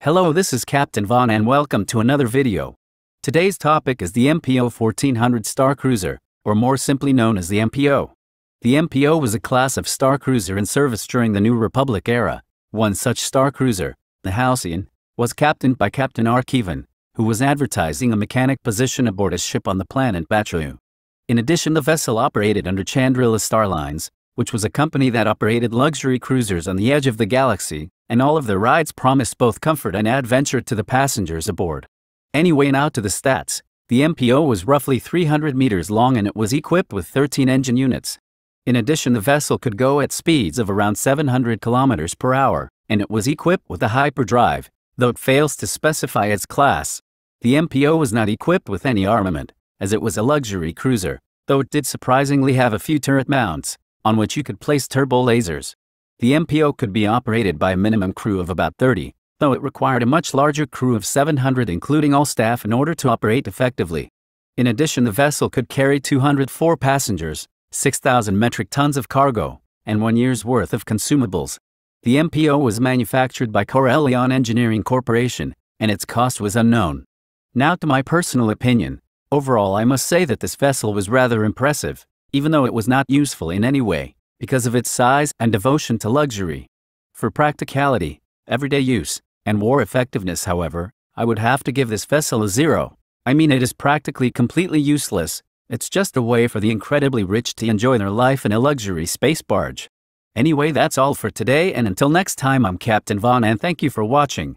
Hello, this is Captain Von and welcome to another video. Today's topic is the MPO 1400 Star Cruiser, or more simply known as the MPO. The MPO was a class of star cruiser in service during the New Republic era. One such star cruiser, the Halcyon, was captained by Captain R. Keevan, who was advertising a mechanic position aboard his ship on the planet Batuu. In addition, the vessel operated under Chandrila Starlines, which was a company that operated luxury cruisers on the edge of the galaxy, and all of their rides promised both comfort and adventure to the passengers aboard. Anyway now to the stats. The MPO was roughly 300 meters long and it was equipped with 13 engine units. In addition the vessel could go at speeds of around 700 kilometers per hour, and it was equipped with a hyperdrive, though it fails to specify its class. The MPO was not equipped with any armament, as it was a luxury cruiser, though it did surprisingly have a few turret mounts on which you could place turbo lasers. The MPO could be operated by a minimum crew of about 30, though it required a much larger crew of 700 including all staff in order to operate effectively. In addition the vessel could carry 204 passengers, 6,000 metric tons of cargo, and one year's worth of consumables. The MPO was manufactured by Corellion Engineering Corporation, and its cost was unknown. Now to my personal opinion, overall I must say that this vessel was rather impressive, even though it was not useful in any way, because of its size and devotion to luxury. For practicality, everyday use, and war effectiveness, however, I would have to give this vessel a zero. I mean, it is practically completely useless, it's just a way for the incredibly rich to enjoy their life in a luxury space barge. Anyway, that's all for today, and until next time, I'm Captain Von, and thank you for watching.